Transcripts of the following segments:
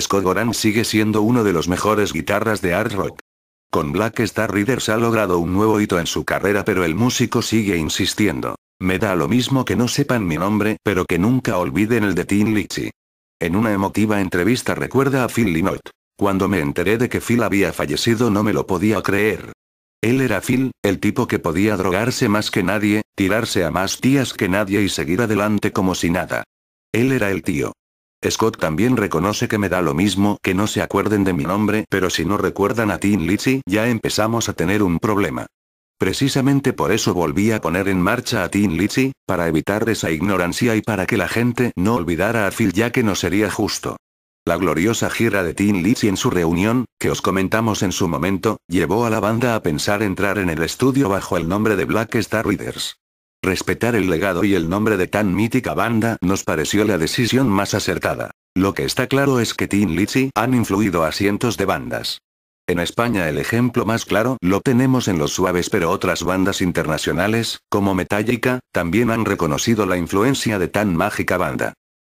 Scott Goran sigue siendo uno de los mejores guitarras de hard rock. Con Black Star Riders ha logrado un nuevo hito en su carrera pero el músico sigue insistiendo. Me da lo mismo que no sepan mi nombre, pero que nunca olviden el de Tim Litchi. En una emotiva entrevista recuerda a Phil Lynott. Cuando me enteré de que Phil había fallecido no me lo podía creer. Él era Phil, el tipo que podía drogarse más que nadie, tirarse a más tías que nadie y seguir adelante como si nada. Él era el tío, Scott también reconoce que me da lo mismo que no se acuerden de mi nombre, pero si no recuerdan a Teen Litchi ya empezamos a tener un problema. Precisamente por eso volví a poner en marcha a Teen Litchi, para evitar esa ignorancia y para que la gente no olvidara a Phil ya que no sería justo. La gloriosa gira de teen Litchi en su reunión, que os comentamos en su momento, llevó a la banda a pensar entrar en el estudio bajo el nombre de Black Star Readers. Respetar el legado y el nombre de tan mítica banda nos pareció la decisión más acertada. Lo que está claro es que Teen Lizzy han influido a cientos de bandas. En España el ejemplo más claro lo tenemos en los suaves pero otras bandas internacionales, como Metallica, también han reconocido la influencia de tan mágica banda.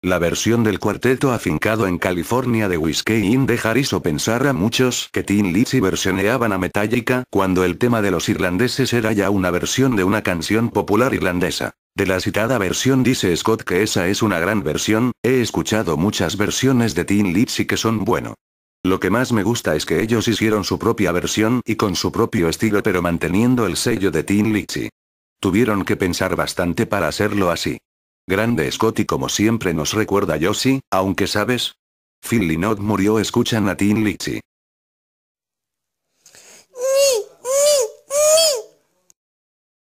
La versión del cuarteto afincado en California de Whiskey In dejar hizo pensar a muchos que Teen Lizzy versioneaban a Metallica cuando el tema de los irlandeses era ya una versión de una canción popular irlandesa. De la citada versión dice Scott que esa es una gran versión, he escuchado muchas versiones de Tin Lizzy que son bueno. Lo que más me gusta es que ellos hicieron su propia versión y con su propio estilo pero manteniendo el sello de Teen Lizzy. Tuvieron que pensar bastante para hacerlo así. Grande Scotty como siempre nos recuerda Yoshi, aunque sabes. Phil not murió escuchan a teen